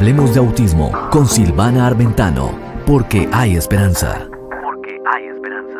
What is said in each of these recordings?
Hablemos de autismo con Silvana Armentano, porque hay esperanza. Porque hay esperanza.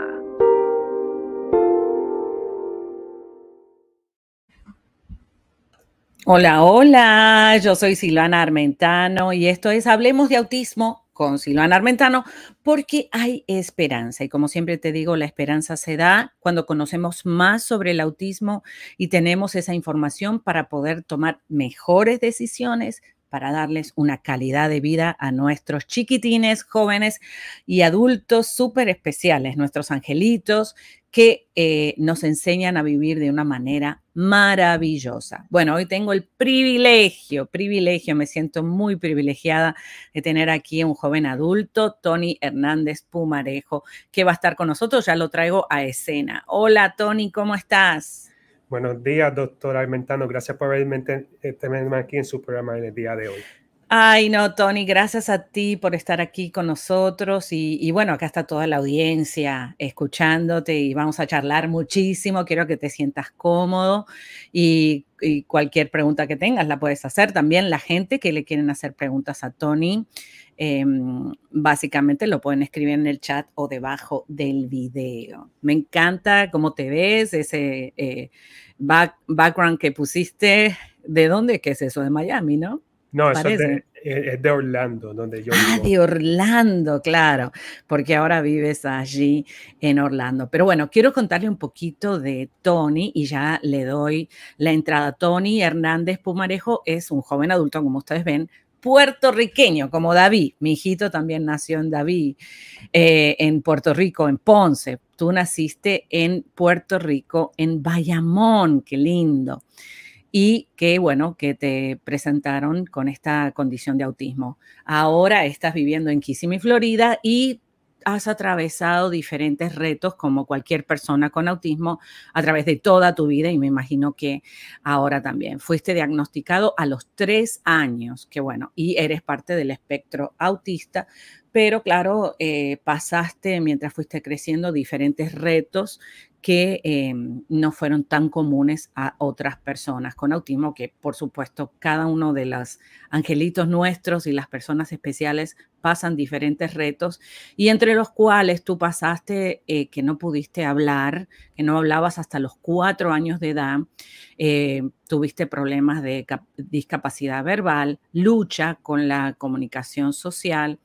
Hola, hola, yo soy Silvana Armentano y esto es Hablemos de autismo con Silvana Armentano, porque hay esperanza. Y como siempre te digo, la esperanza se da cuando conocemos más sobre el autismo y tenemos esa información para poder tomar mejores decisiones para darles una calidad de vida a nuestros chiquitines, jóvenes y adultos súper especiales, nuestros angelitos que eh, nos enseñan a vivir de una manera maravillosa. Bueno, hoy tengo el privilegio, privilegio, me siento muy privilegiada de tener aquí un joven adulto, Tony Hernández Pumarejo, que va a estar con nosotros, ya lo traigo a escena. Hola Tony, ¿cómo estás? Buenos días, doctora Almentano. Gracias por haberme tenido este, aquí en su programa en el día de hoy. Ay, no, Tony, gracias a ti por estar aquí con nosotros. Y, bueno, acá está toda la audiencia escuchándote y vamos a charlar muchísimo. Quiero que te sientas cómodo y, y cualquier pregunta que tengas la puedes hacer. También la gente que le quieren hacer preguntas a Tony. Em, básicamente lo pueden escribir en el chat o debajo del video. Me encanta cómo te ves, ese eh, background que pusiste. ¿De dónde? ¿Qué es eso? De Miami, ¿no? No, eh, es de, Orlando, donde yo ah, de Orlando, claro, porque ahora vives allí en Orlando. Pero bueno, quiero contarle un poquito de Tony y ya le doy la entrada. Tony Hernández Pumarejo es un joven adulto, como ustedes ven, puertorriqueño, como David. Mi hijito también nació en David, eh, en Puerto Rico, en Ponce. Tú naciste en Puerto Rico, en Bayamón, qué lindo. Y qué bueno que te presentaron con esta condición de autismo. Ahora estás viviendo en Kissimmee, Florida, y has atravesado diferentes retos como cualquier persona con autismo a través de toda tu vida y me imagino que ahora también. Fuiste diagnosticado a los tres años, que bueno, y eres parte del espectro autista, pero claro, eh, pasaste mientras fuiste creciendo diferentes retos que em, no fueron tan comunes a otras personas con autismo, que por supuesto cada uno de los angelitos nuestros y las personas especiales pasan diferentes retos y entre los cuales tú pasaste eh, que no pudiste hablar, que no hablabas hasta los cuatro años de edad, eh, tuviste problemas de discapacidad verbal, lucha con la comunicación social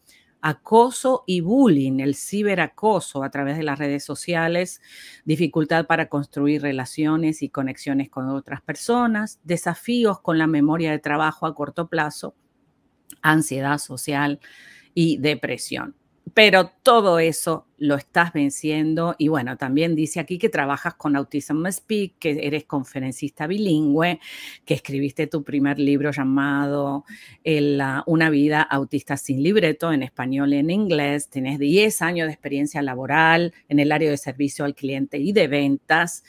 acoso y bullying, el ciberacoso a través de las redes sociales, dificultad para construir relaciones y conexiones con otras personas, desafíos con la memoria de trabajo a corto plazo, ansiedad social y depresión. Pero todo eso lo estás venciendo. Y bueno, también dice aquí que trabajas con Autism Speak, que eres conferencista bilingüe, que escribiste tu primer libro llamado eh, Una vida autista sin libreto en español y en inglés. Tienes 10 años de experiencia laboral en el área de servicio al cliente y de ventas.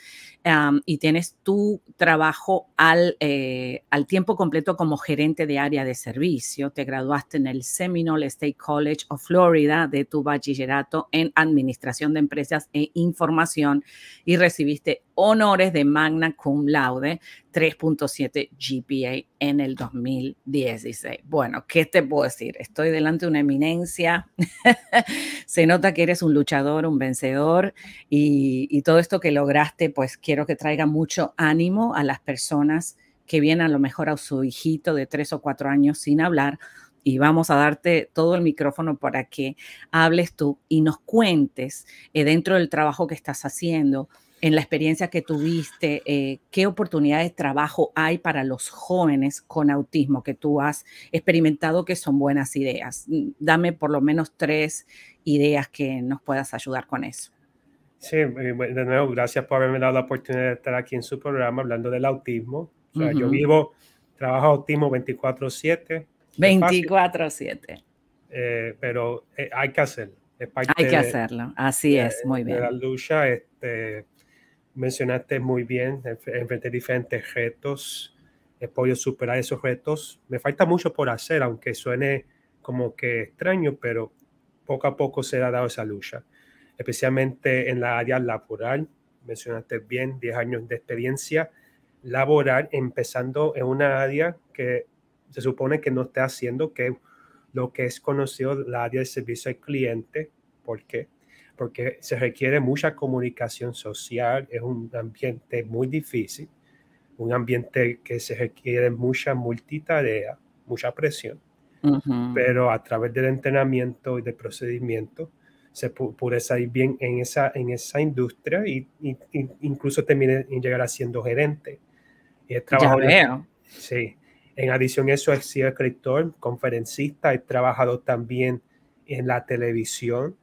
y tienes tu trabajo al, eh, al tiempo completo como gerente de área de servicio. Te graduaste en el Seminole State College of Florida de tu bachillerato en Administración de Empresas e Información y recibiste honores de magna cum laude 3.7 GPA en el 2016. Bueno, ¿qué te puedo decir? Estoy delante de una eminencia. Se nota que eres un luchador, un vencedor y, y todo esto que lograste, pues quiero que traiga mucho ánimo a las personas que vienen a lo mejor a su hijito de tres o cuatro años sin hablar y vamos a darte todo el micrófono para que hables tú y nos cuentes eh, dentro del trabajo que estás haciendo, en la experiencia que tuviste, eh, qué oportunidades de trabajo hay para los jóvenes con autismo que tú has experimentado que son buenas ideas. Mm, dame por lo menos tres ideas que nos puedas ayudar con eso. Sí, eh, de nuevo, gracias por haberme dado la oportunidad de estar aquí en su programa hablando del autismo. Yo vivo, trabajo autismo 24/7, 24-7. Eh, pero eh, hay que hacerlo. hay que hacerlo, así es, muy bien. la lucha, este, mencionaste muy bien, enfrenté diferentes retos, he podido superar esos retos. Me falta mucho por hacer, aunque suene como que extraño, pero poco a poco se ha dado esa lucha, especialmente en la área laboral. Mencionaste bien 10 años de experiencia laboral, empezando en una área que se supone que no esté haciendo que lo que es conocido la área de servicio al cliente. ¿Por qué? Porque se requiere mucha comunicación social, es un ambiente muy difícil, un ambiente que se requiere mucha multitarea, mucha presión, pero a través del entrenamiento y del procedimiento se puede salir bien en esa, en esa industria y, incluso termine en llegar a siendo gerente. Y es trabajo Sí en adición a eso, he sido escritor, conferencista, he trabajado también en la televisión,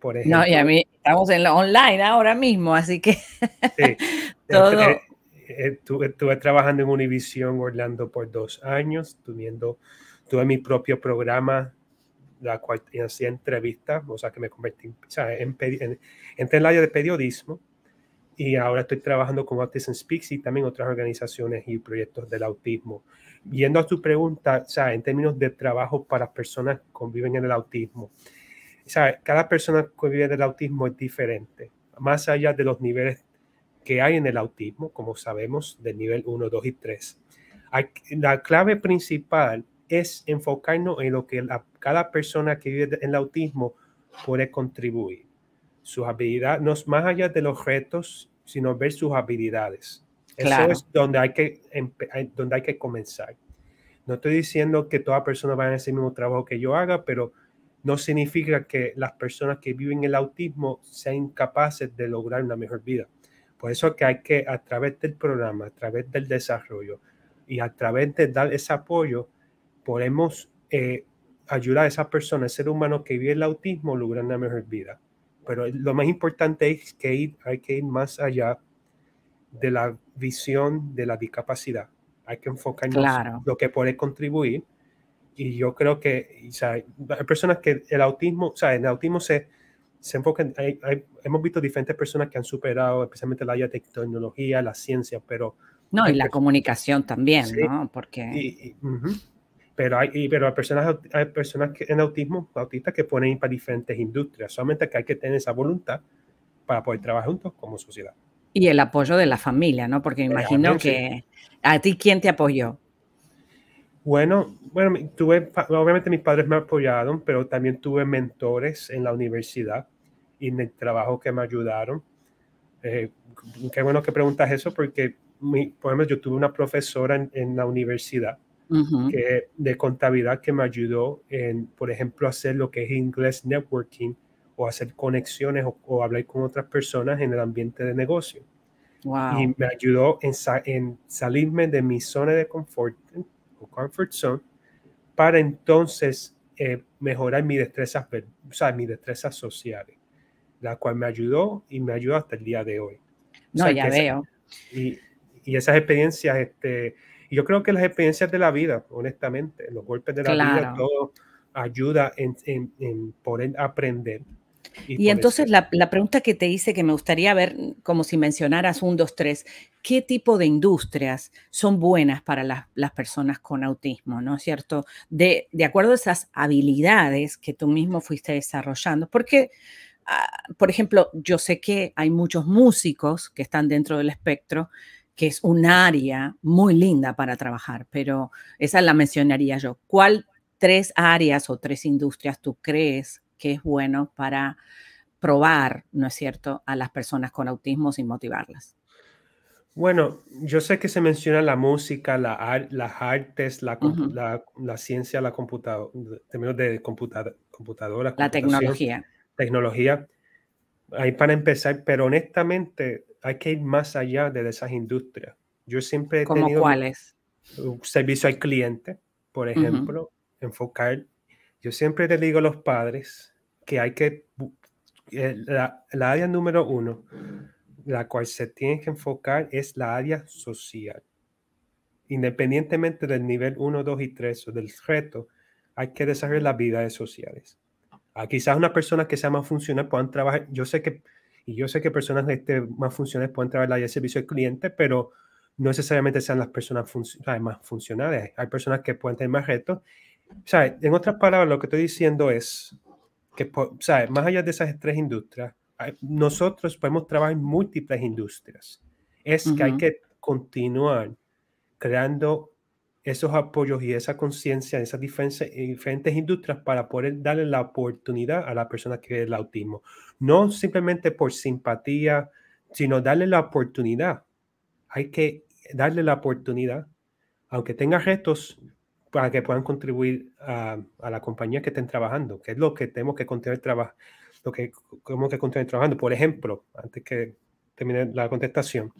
por ejemplo. No, y a mí estamos en la online ahora mismo, así que sí. todo. Eh, eh, eh, estuve, trabajando en Univision Orlando por dos años, tuviendo, tuve mi propio programa, la cual hacía entrevistas, o sea que me convertí o en, en el área de periodismo y ahora estoy trabajando con Autism Speaks y también otras organizaciones y proyectos del autismo. Yendo a tu pregunta, o sea, en términos de trabajo para personas que conviven en el autismo, cada persona que vive del autismo es diferente, más allá de los niveles que hay en el autismo, como sabemos, del nivel 1, 2 y 3. La clave principal es enfocarnos en lo que cada persona que vive en el autismo puede contribuir sus habilidades, no es más allá de los retos, sino ver sus habilidades. Eso es donde hay, que, donde hay que comenzar. No estoy diciendo que toda personas vaya a hacer el mismo trabajo que yo haga, pero no significa que las personas que viven el autismo sean incapaces de lograr una mejor vida. Por eso que hay que, a través del programa, a través del desarrollo y a través de dar ese apoyo, podemos eh, ayudar a esas personas, ser humano que vive el autismo, a lograr una mejor vida pero lo más importante es que hay que ir más allá de la visión de la discapacidad. Hay que enfocarnos en lo que puede contribuir. Y yo creo que o sea, hay personas que el autismo, o sea, en el autismo se, se enfocan, hay, hemos visto diferentes personas que han superado, especialmente la área tecnología, la ciencia, pero... No, y la comunicación también, ¿no? Porque... Y, pero hay, pero hay personas, hay personas que, en autismo, autistas que ponen para diferentes industrias, solamente que hay que tener esa voluntad para poder trabajar juntos como sociedad. Y el apoyo de la familia, ¿no? Porque me imagino que a ti quién te apoyó. Bueno, bueno, tuve, obviamente mis padres me apoyaron, pero también tuve mentores en la universidad y en el trabajo que me ayudaron. Eh, qué bueno que preguntas eso, porque, mi, yo tuve una profesora en, en la universidad que, de contabilidad que me ayudó en, por ejemplo, hacer lo que es inglés networking o hacer conexiones o, hablar con otras personas en el ambiente de negocio. Y me ayudó en, en, salirme de mi zona de confort o comfort zone para entonces eh, mejorar mis destrezas, o sea, mis destrezas sociales, la cual me ayudó y me ayuda hasta el día de hoy. No, ya veo. y, y, esas experiencias este, y yo creo que las experiencias de la vida, honestamente, los golpes de la vida, todo ayuda en, poder aprender. Y, entonces la, pregunta que te hice, que me gustaría ver, como si mencionaras un, dos, tres, ¿qué tipo de industrias son buenas para las, personas con autismo? ¿No es cierto? De, de, acuerdo a esas habilidades que tú mismo fuiste desarrollando, porque, ah, por ejemplo, yo sé que hay muchos músicos que están dentro del espectro que es un área muy linda para trabajar, pero esa la mencionaría yo. ¿Cuál tres áreas o tres industrias tú crees que es bueno para probar, ¿no es cierto?, a las personas con autismo sin motivarlas. Bueno, yo sé que se menciona la música, la las artes, la, ciencia, la computadora, términos de computadora. La tecnología. Tecnología. Ahí para empezar, pero honestamente hay que ir más allá de esas industrias. Yo siempre he ¿Cómo cuáles? Un servicio al cliente, por ejemplo, enfocar. Yo siempre te digo a los padres que hay que, eh, la, área número uno, la cual se tiene que enfocar es la área social. Independientemente del nivel 1, 2 y 3 o del reto, hay que desarrollar las vidas sociales quizás unas personas que sean más funcionales puedan trabajar, yo sé que, y yo sé que personas este, más funcionales pueden trabajar en el servicio al cliente, pero no necesariamente sean las personas más funcionales. Hay personas que pueden tener más retos. En otras palabras, lo que estoy diciendo es que, Más allá de esas tres industrias, nosotros podemos trabajar en múltiples industrias. Es que hay que continuar creando esos apoyos y esa conciencia de esas eh, diferentes industrias para poder darle la oportunidad a la persona que es el autismo. No simplemente por simpatía, sino darle la oportunidad. Hay que darle la oportunidad, aunque tenga retos, para que puedan contribuir a, la compañía que estén trabajando, que es lo que tenemos que continuar trabajando, lo que tenemos que continuar trabajando. Por ejemplo, antes que termine la contestación,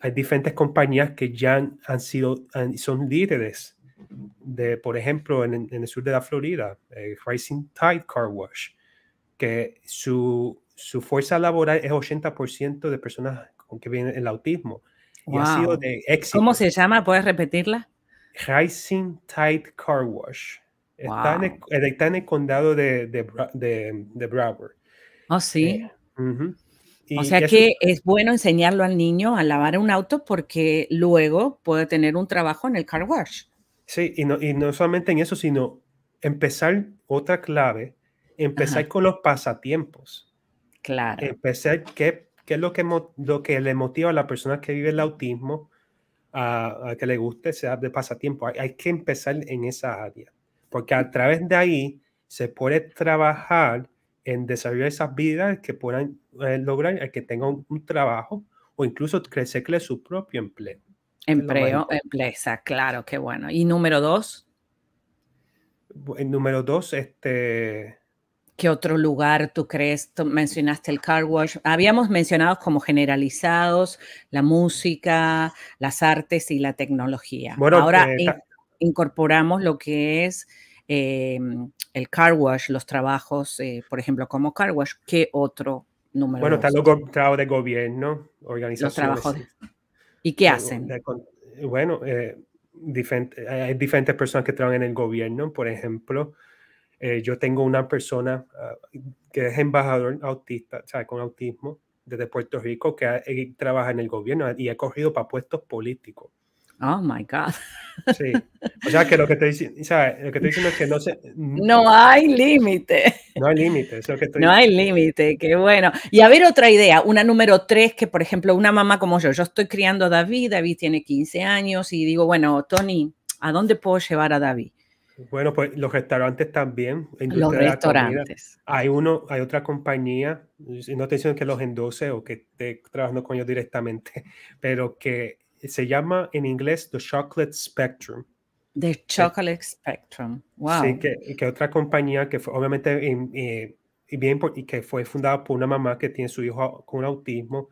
hay diferentes compañías que ya han, sido, son líderes de, por ejemplo, en, el sur de la Florida, eh, Rising Tide Car Wash, que su, su fuerza laboral es 80% de personas con que viene el autismo. Y ha sido de éxito. ¿Cómo se llama? ¿Puedes repetirla? Rising Tide Car Wash. Está, en el, condado de, Broward. Oh, sí. Eh, o sea que es bueno enseñarlo al niño a lavar un auto porque luego puede tener un trabajo en el car wash. Sí, y no, y no solamente en eso, sino empezar otra clave, empezar con los pasatiempos. Claro. Empezar qué, es lo que, lo que le motiva a la persona que vive el autismo a, que le guste, sea de pasatiempo. Hay, hay que empezar en esa área, porque a través de ahí se puede trabajar en desarrollar esas vidas que puedan eh, lograr eh, que tenga un, trabajo o incluso crecerle su propio empleo. Empleo, empresa, claro, qué bueno. ¿Y número dos? número dos, este... ¿Qué otro lugar tú crees? mencionaste el car wash. Habíamos mencionado como generalizados la música, las artes y la tecnología. Bueno, Ahora eh, incorporamos lo que es em, el car wash, los trabajos, eh, por ejemplo, como car wash. ¿Qué otro bueno, están los trabajos de gobierno, organizaciones. Los ¿Y qué hacen? bueno, eh, hay diferentes personas que trabajan en el gobierno, por ejemplo. Eh, yo tengo una persona ah, que es embajador autista, o sea, con autismo, desde Puerto Rico, que eh, trabaja en el gobierno y ha corrido para puestos políticos. Oh my God. Sí. O sea, que lo que te o es que no se. Mm, no hay límite. No hay límite, No hay límite, qué bueno. Y a ver otra idea, una número tres, que por ejemplo, una mamá como yo, yo estoy criando a David, David tiene 15 años y digo, bueno, Tony, ¿a dónde puedo llevar a David? Bueno, pues los restaurantes también. Los restaurantes. Hay uno, hay otra compañía, no te dicen que los endose o que esté trabajando con ellos directamente, pero que se llama en inglés The Chocolate Spectrum. The eh, Chocolate Spectrum, wow. Sí, que, que, otra compañía que fue, obviamente eh, y bien y que fue fundada por una mamá que tiene su hijo con autismo,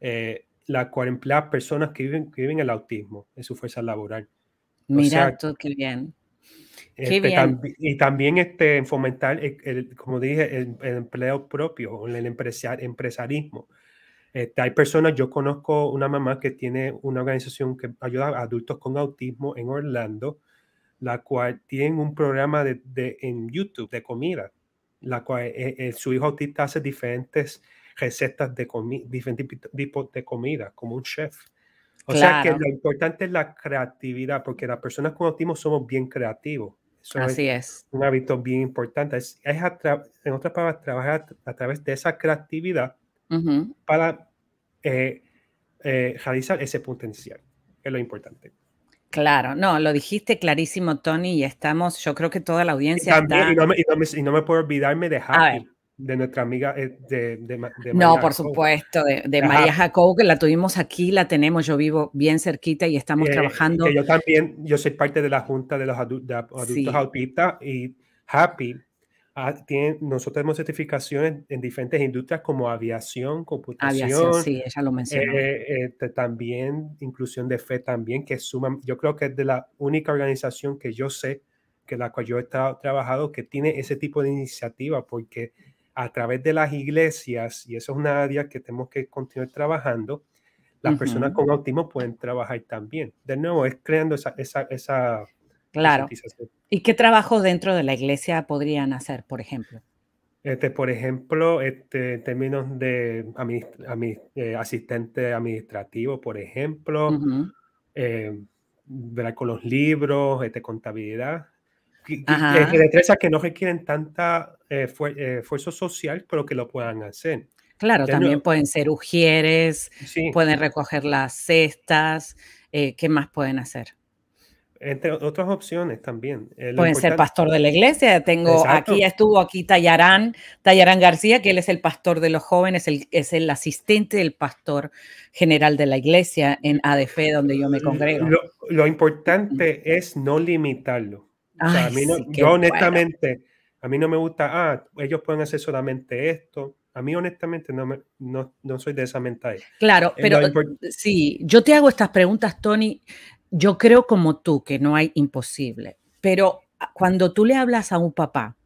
eh, la cual emplea personas que viven, viven el autismo en su fuerza laboral. Mira qué bien. Este, y también este, fomentar, el, como dije, el, empleo propio, el empresar, empresarismo. Este, hay personas, yo conozco una mamá que tiene una organización que ayuda a adultos con autismo en Orlando, la cual tiene un programa de, en YouTube de comida, la cual eh, eh, su hijo autista hace diferentes recetas de comida, diferentes tipos de comida, como un chef. O sea que lo importante es la creatividad, porque las personas con autismo somos bien creativos. Eso Así es, Un hábito bien importante. Es, en otras palabras, trabajar a través de esa creatividad para eh, eh, realizar ese potencial. Es lo importante. Claro, no, lo dijiste clarísimo, Tony, y estamos, yo creo que toda la audiencia y está... y, no me, me, puedo olvidarme de Happy, de nuestra amiga eh, de, No, por supuesto, de, de María Jacob, que la tuvimos aquí, la tenemos, yo vivo bien cerquita y estamos eh, trabajando. yo también, yo soy parte de la Junta de los adultos autistas y Happy Ah, nosotros tenemos certificaciones en diferentes industrias como aviación, computación. sí, ella lo eh, mencionó. Eh, este, también inclusión de fe también, que suman, yo creo que es de la única organización que yo sé, que la cual yo he trabajado, que tiene ese tipo de iniciativa, porque a través de las iglesias, y eso es una área que tenemos que continuar trabajando, las personas con autismo pueden trabajar también. De nuevo, es creando esa, esa, esa Claro. ¿Y qué trabajo dentro de la iglesia podrían hacer, por ejemplo? Este, por ejemplo, este, en términos de eh, asistente administrativo, por ejemplo, eh, con los libros, este, contabilidad, eh, de que no requieren tanta esfuerzo social, pero que lo puedan hacer. Claro, también pueden ser ujieres, pueden recoger las cestas, ¿qué más pueden hacer? entre otras opciones también. Eh, pueden ser pastor de la iglesia. Tengo aquí, estuvo aquí Tallarán, Tallarán García, que él es el pastor de los jóvenes, es el asistente del pastor general de la iglesia en ADF, donde yo me congrego. Lo, importante es no limitarlo. a mí no, yo honestamente, a mí no me gusta, ah, ellos pueden hacer solamente esto. A mí honestamente no, me, no, no soy de esa mentalidad. Claro, eh, pero eh, sí, yo te hago estas preguntas, Tony, yo creo como tú que no hay imposible, pero cuando tú le hablas a un papá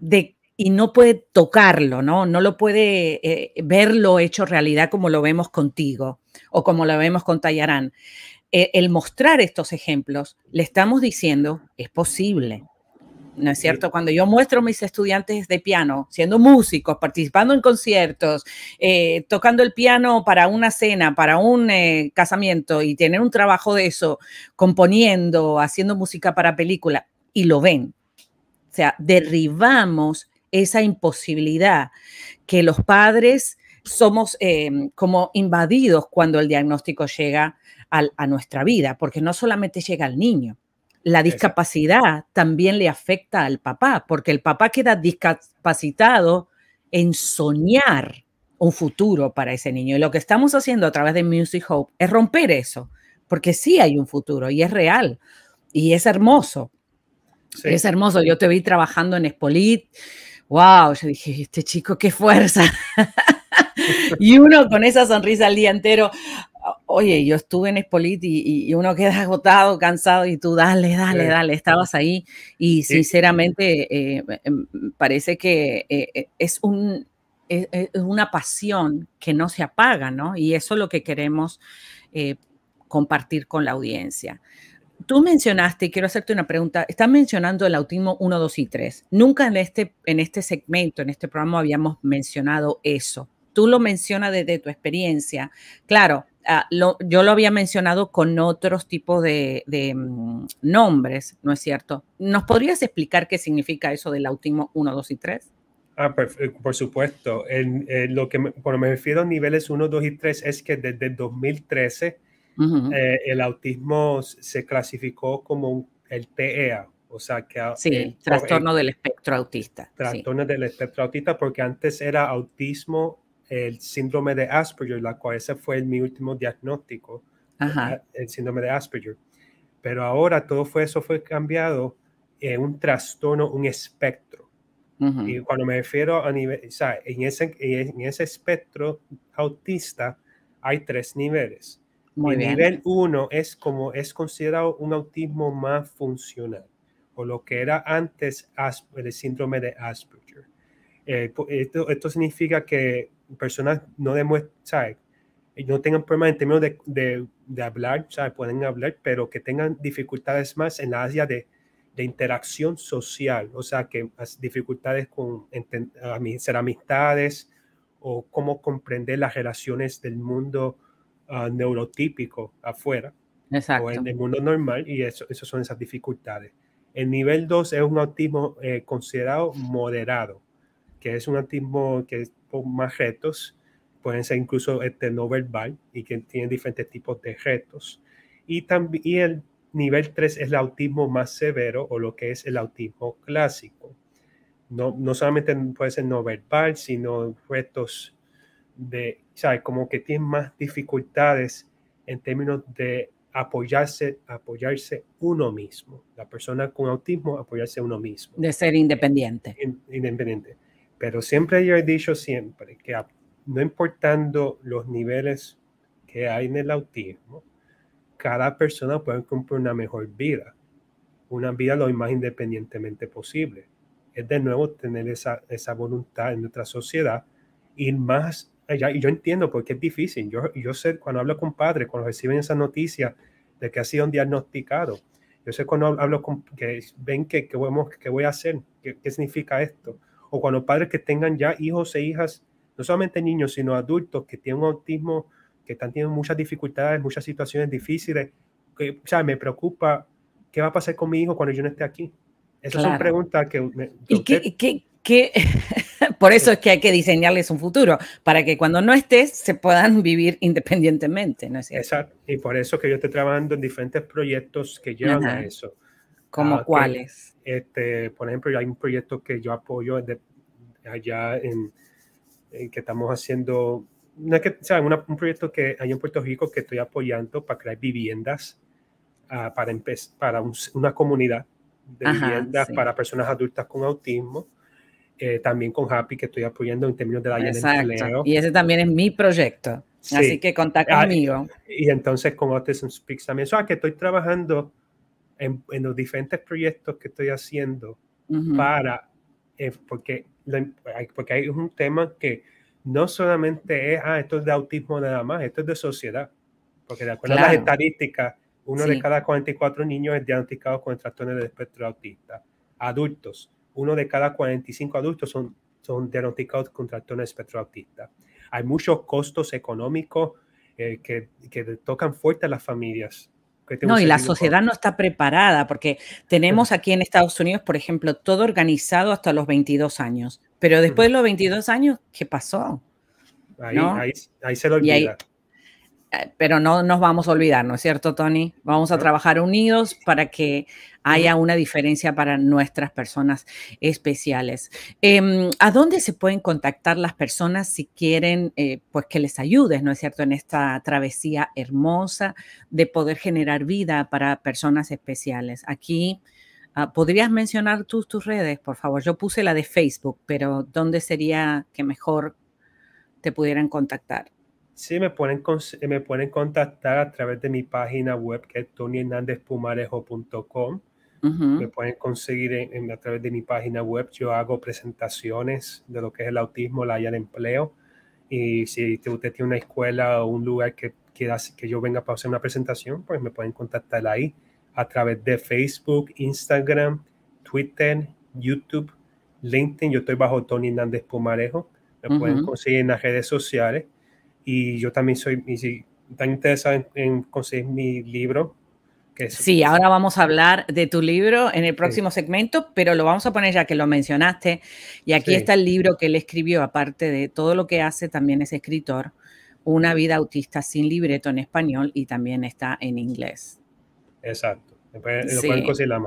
de y no puede tocarlo, ¿no? No lo puede eh, verlo hecho realidad como lo vemos contigo o como lo vemos con Tallarán. Eh, el mostrar estos ejemplos, le estamos diciendo, es posible, ¿no es cierto? Cuando yo muestro a mis estudiantes de piano, siendo músicos, participando en conciertos, eh, tocando el piano para una cena, para un eh, casamiento y tener un trabajo de eso, componiendo, haciendo música para película, y lo ven. O sea, derribamos esa imposibilidad que los padres somos eh, como invadidos cuando el diagnóstico llega a nuestra vida, porque no solamente llega al niño, la discapacidad también le afecta al papá, porque el papá queda discapacitado en soñar un futuro para ese niño. Y lo que estamos haciendo a través de Music Hope es romper eso, porque sí hay un futuro y es real y es hermoso. Es hermoso. Yo te vi trabajando en Espolit. ¡Wow! Yo dije, este chico, qué fuerza. y uno con esa sonrisa el día entero, oye, yo estuve en Espolit y, uno queda agotado, cansado y tú dale, dale, dale, estabas ahí y sinceramente eh, em, parece que eh, eh, e, e, es una pasión que no se apaga, ¿no? Y eso es lo que queremos compartir con la audiencia. Tú mencionaste, quiero hacerte una pregunta, estás mencionando el autismo 1, 2 y 3. Nunca en este, en este segmento, en este programa habíamos mencionado eso. Tú lo mencionas desde tu experiencia. Claro, Ah, yo lo había mencionado con otros tipos de, mm, nombres, ¿no es cierto? ¿Nos podrías explicar qué significa eso del autismo 1, 2 y 3? Ah, pues, eh, por, supuesto. En, lo que me, refiero a niveles 1, 2 y 3 es que desde 2013 eh, el autismo se clasificó como el TEA, o sea, que... Sí, trastorno del espectro autista. Trastorno del espectro autista, porque antes era autismo el síndrome de Asperger, la cual ese fue mi último diagnóstico, el síndrome de Asperger. Pero ahora todo fue, eso fue cambiado en un trastorno, un espectro. Y cuando me refiero a nivel, o sea, en ese, en ese espectro autista hay tres niveles. el nivel uno es como es considerado un autismo más funcional, o lo que era antes el síndrome de Asperger. Eh, esto, esto significa que personas no demuestran, no tengan problemas en términos de, de, hablar, pueden hablar, pero que tengan dificultades más en la área de, de interacción social, o sea, que las dificultades con ser amistades o cómo comprender las relaciones del mundo ah, neurotípico afuera Exacto. o en el mundo normal, y eso, eso son esas dificultades. El nivel 2 es un autismo eh, considerado moderado, que es un autismo que más retos, pueden ser incluso este, no verbal y que tienen diferentes tipos de retos. Y, también, el nivel 3 es el autismo más severo o lo que es el autismo clásico. No, no solamente puede ser no verbal, sino retos de, ¿sabes? Como que tienen más dificultades en términos de apoyarse, apoyarse uno mismo. La persona con autismo apoyarse uno mismo. De ser independiente. Independiente. Pero siempre yo he dicho siempre que no importando los niveles que hay en el autismo, cada persona puede cumplir una mejor vida, una vida lo más independientemente posible. Es de nuevo tener esa, esa voluntad en nuestra sociedad, y más allá. Y yo entiendo porque es difícil. Yo, yo sé cuando hablo con padres, cuando reciben esa noticia de que ha sido un diagnosticado, yo sé cuando hablo con que ven que, que voy a hacer, qué significa esto o cuando padres que tengan ya hijos e hijas, no solamente niños, sino adultos que tienen autismo, que están teniendo muchas dificultades, muchas situaciones difíciles, que, o sea, me preocupa qué va a pasar con mi hijo cuando yo no esté aquí. Esa es una pregunta que... Me, que ¿Y Por eso es que hay que diseñarles un futuro, para que cuando no estés se puedan vivir independientemente, ¿no es cierto? Exacto, y por eso que yo estoy trabajando en diferentes proyectos que llevan a eso. Ah, ¿Como cuáles? Este, por ejemplo, hay un proyecto que yo apoyo allá en, que estamos haciendo, que, o sea, un proyecto que hay en Puerto Rico que estoy apoyando para crear viviendas ah, para, para una comunidad de viviendas para personas adultas con autismo. Eh, también con Happy, que estoy apoyando en términos de la Exacto. empleo. Y ese también es mi proyecto. Así que contacta ah, conmigo. Y, y, entonces con Autism Speaks también. O sea, que estoy trabajando en, los diferentes proyectos que estoy haciendo para, eh, porque, porque hay un tema que no solamente es, ah, esto es de autismo nada más, esto es de sociedad, porque de acuerdo a las estadísticas, uno de cada 44 niños es diagnosticado con trastornos de espectro autista. Adultos, uno de cada 45 adultos son, son diagnosticados con trastornos del espectro autista. Hay muchos costos económicos eh, que, que, tocan fuerte a las familias no, y la sociedad no está preparada porque tenemos aquí en Estados Unidos, por ejemplo, todo organizado hasta los 22 años, pero después de los 22 años, ¿qué pasó? Ahí, se lo olvida. Eh, pero no nos vamos a olvidar, ¿no es cierto, Tony? Vamos a trabajar unidos para que haya una diferencia para nuestras personas especiales. Em, ¿A dónde se pueden contactar las personas si quieren eh, pues que les ayudes, ¿no es cierto?, en esta travesía hermosa de poder generar vida para personas especiales. Aquí, ah, ¿podrías mencionar tus redes, por favor? Yo puse la de Facebook, pero ¿dónde sería que mejor te pudieran contactar? Sí, me pueden, eh, me pueden contactar a través de mi página web que es tonyhernandezpumarejo.com. Me pueden conseguir a través de mi página web. Yo hago presentaciones de lo que es el autismo, la área de empleo. Y si usted tiene una escuela o un lugar que que yo venga para hacer una presentación, pues me pueden contactar ahí a través de Facebook, Instagram, Twitter, YouTube, LinkedIn. Yo estoy bajo Tony Hernández Pumarejo. Me pueden conseguir en las redes sociales y yo también soy tan interesado en, conseguir mi libro. Que sí, ahora vamos a hablar de tu libro en el próximo segmento, pero lo vamos a poner ya que lo mencionaste. Y aquí está el libro que él escribió, aparte de todo lo que hace, también es escritor. Una vida autista sin libreto en español y también está en inglés. Exacto. Después, sí. lo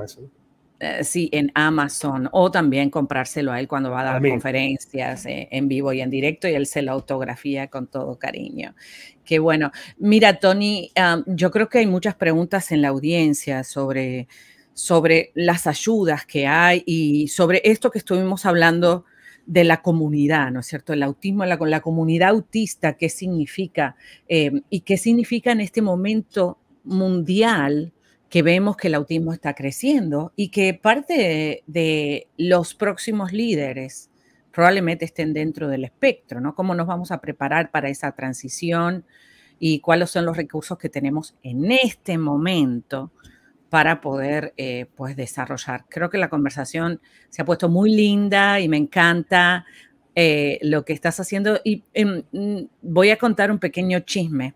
eh, sí, en Amazon o también comprárselo a él cuando va a dar conferencias eh, en vivo y en directo y él se lo autografía con todo cariño. Qué bueno. Mira, Tony, yo creo que hay muchas preguntas en la audiencia sobre, sobre las ayudas que hay y sobre esto que estuvimos hablando de la comunidad, ¿no es cierto? El autismo, la, la comunidad autista, ¿qué significa? Eh, y qué significa en este momento mundial que vemos que el autismo está creciendo y que parte de, los próximos líderes probablemente estén dentro del espectro, ¿no? ¿Cómo nos vamos a preparar para esa transición y cuáles son los recursos que tenemos en este momento para poder eh, pues desarrollar? Creo que la conversación se ha puesto muy linda y me encanta eh, lo que estás haciendo y em, mm, voy a contar un pequeño chisme.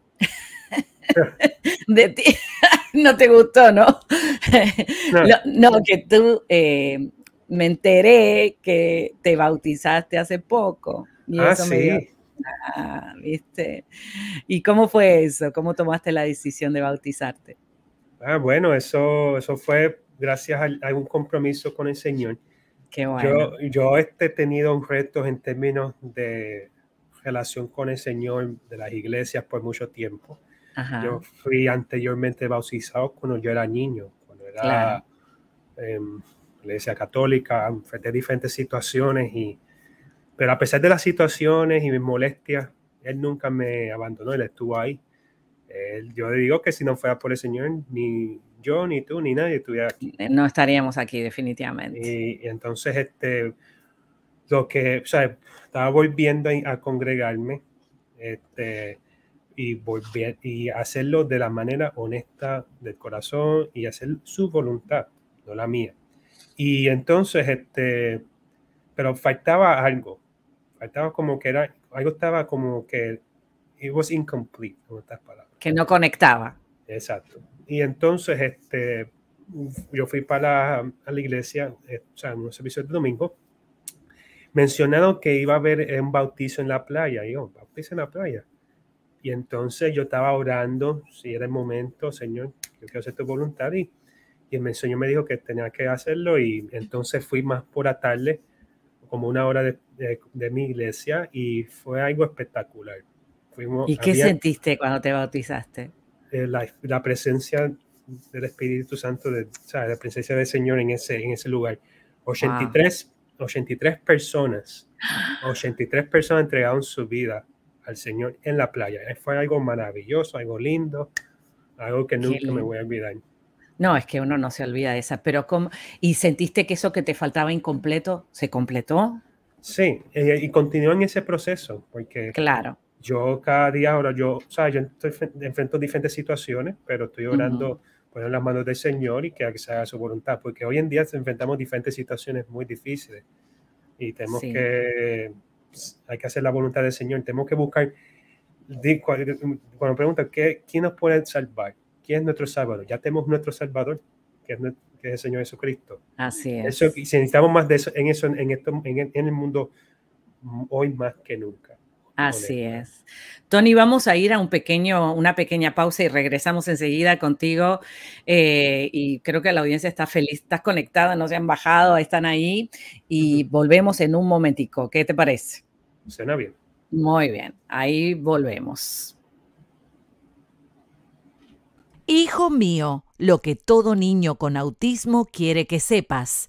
de ti. no te gustó, ¿no? no, que tú eh, me enteré que te bautizaste hace poco. Y ah, sí. Ah, ¿viste? ¿Y cómo fue eso? ¿Cómo tomaste la decisión de bautizarte? Ah, bueno, eso, eso fue gracias a, algún un compromiso con el Señor. Qué bueno. Yo, este, he tenido retos en términos de relación con el Señor de las iglesias por mucho tiempo. Yo fui anteriormente bautizado cuando yo era niño, cuando era claro. Em, iglesia católica, de diferentes situaciones, y, pero a pesar de las situaciones y mis molestias, él nunca me abandonó, él estuvo ahí. Él, yo le digo que si no fuera por el Señor, ni yo, ni tú, ni nadie estuviera aquí. Eh, no estaríamos aquí, definitivamente. Y, entonces, este, lo que, o sea, estaba volviendo a, a congregarme, este, y, volver, y hacerlo de la manera honesta del corazón y hacer su voluntad, no la mía. Y entonces, este, pero faltaba algo, faltaba como que era, algo estaba como que, it was incomplete, Que no conectaba. Exacto. Y entonces, este, yo fui para la, a la iglesia, eh, o sea, en un servicio de domingo, mencionaron que iba a haber un bautizo en la playa. Y yo, ¿bautizo en la playa? Y entonces yo estaba orando, si era el momento, Señor, yo quiero hacer tu voluntad. Y, el Señor me dijo que tenía que hacerlo. Y entonces fui más por la tarde, como una hora de, de, mi iglesia, y fue algo espectacular. Fuimos, ¿Y qué sentiste cuando te bautizaste? Eh, la, la, presencia del Espíritu Santo, de, o sea, la presencia del Señor en ese, en ese lugar. 83, 83 personas, 83 personas entregaron su vida al Señor en la playa. Eh, fue algo maravilloso, algo lindo, algo que nunca me voy a olvidar. No, es que uno no se olvida de esas pero como ¿y sentiste que eso que te faltaba incompleto se completó? Sí, eh, y, y en ese proceso, porque claro. yo cada día ahora, yo, o sea, yo enfrento diferentes situaciones, pero estoy orando, por las manos del Señor y que se haga su voluntad, porque hoy en día enfrentamos diferentes situaciones muy difíciles y tenemos que pues, hay que hacer la voluntad del Señor. Tenemos que buscar, cuando preguntan, ¿quién nos puede salvar? ¿Quién es nuestro Salvador? Ya tenemos nuestro Salvador, que es, el Señor Jesucristo. Así es. Eso, y necesitamos más de eso, en eso, en, esto, en, el mundo, hoy más que nunca. Así es. Tony, vamos a ir a un pequeño, una pequeña pausa y regresamos enseguida contigo. Eh, y creo que la audiencia está feliz, estás conectada, no se han bajado, están ahí y volvemos en un momentico. ¿Qué te parece? Suena bien. Muy bien, ahí volvemos. Hijo mío, lo que todo niño con autismo quiere que sepas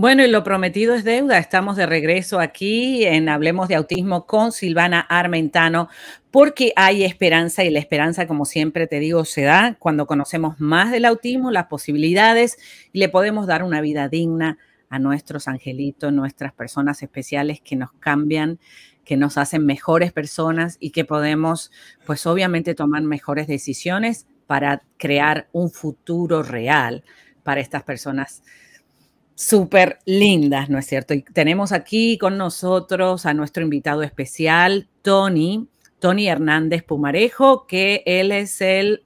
Bueno, y lo prometido es deuda. Estamos de regreso aquí en Hablemos de Autismo con Silvana Armentano, porque hay esperanza y la esperanza, como siempre te digo, se da cuando conocemos más del autismo, las posibilidades y le podemos dar una vida digna a nuestros angelitos, nuestras personas especiales que nos cambian, que nos hacen mejores personas y que podemos, pues obviamente, tomar mejores decisiones para crear un futuro real para estas personas súper lindas, ¿no es cierto? Y tenemos aquí con nosotros a nuestro invitado especial, Tony, Tony Hernández Pumarejo, que él es el,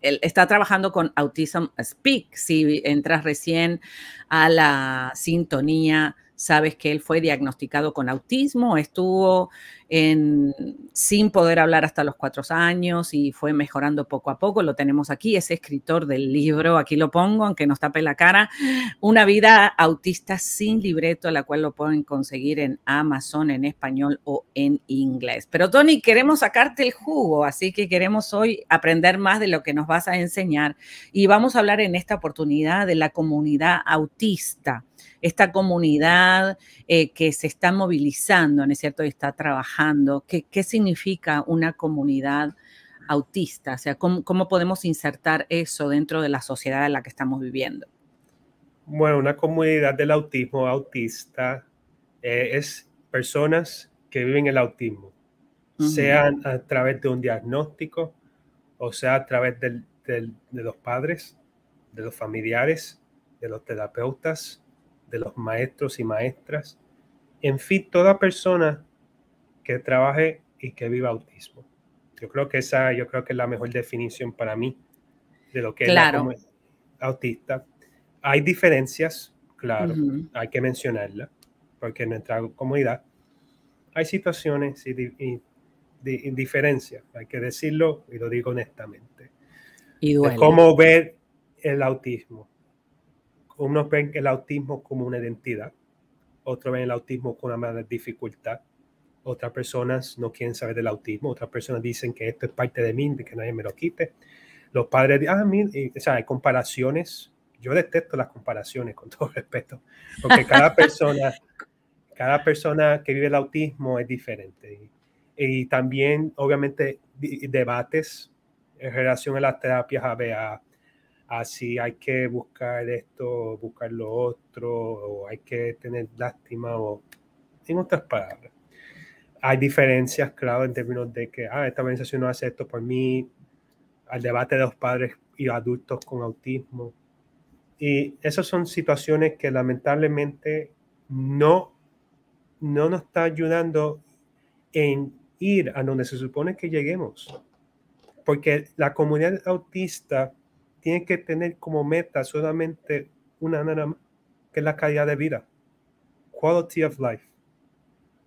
él está trabajando con Autism Speak. Si entras recién a la sintonía, sabes que él fue diagnosticado con autismo, estuvo sin poder hablar hasta los cuatro años y fue mejorando poco a poco. Lo tenemos aquí, es escritor del libro, aquí lo pongo, aunque nos tape la cara, Una vida autista sin libreto, la cual lo pueden conseguir en Amazon en español o en inglés. Pero Tony, queremos sacarte el jugo, así que queremos hoy aprender más de lo que nos vas a enseñar y vamos a hablar en esta oportunidad de la comunidad autista, esta comunidad eh, que se está movilizando, ¿no es cierto? Y está trabajando ¿Qué, significa una comunidad autista? O sea, ¿cómo, podemos insertar eso dentro de la sociedad en la que estamos viviendo? Bueno, una comunidad del autismo autista eh, es personas que viven el autismo, sea sean a través de un diagnóstico o sea a través de los padres, de los familiares, de los terapeutas, de los maestros y maestras. En fin, toda persona que trabaje y que viva autismo. Yo creo que esa, yo creo que es la mejor definición para mí de lo que es autista. Hay diferencias, claro, hay que mencionarlas, porque en nuestra comunidad hay situaciones y, y, diferencias, hay que decirlo y lo digo honestamente. Y duele. Cómo ver el autismo. Unos ven el autismo como una identidad, otro ven el autismo como una dificultad otras personas no quieren saber del autismo, otras personas dicen que esto es parte de mí, de que nadie me lo quite. Los padres dicen, ah, o sea, hay comparaciones. Yo detesto las comparaciones, con todo respeto, porque cada persona, cada persona que vive el autismo es diferente. Y, y también, obviamente, debates en relación a las terapias ABA, así hay que buscar esto, buscar lo otro, o hay que tener lástima, o en otras palabras hay diferencias, claro, en términos de que ah, esta organización no hace esto por mí, al debate de los padres y adultos con autismo. Y esas son situaciones que lamentablemente no, no nos está ayudando en ir a donde se supone que lleguemos. Porque la comunidad autista tiene que tener como meta solamente una nada más, que es la calidad de vida, quality of life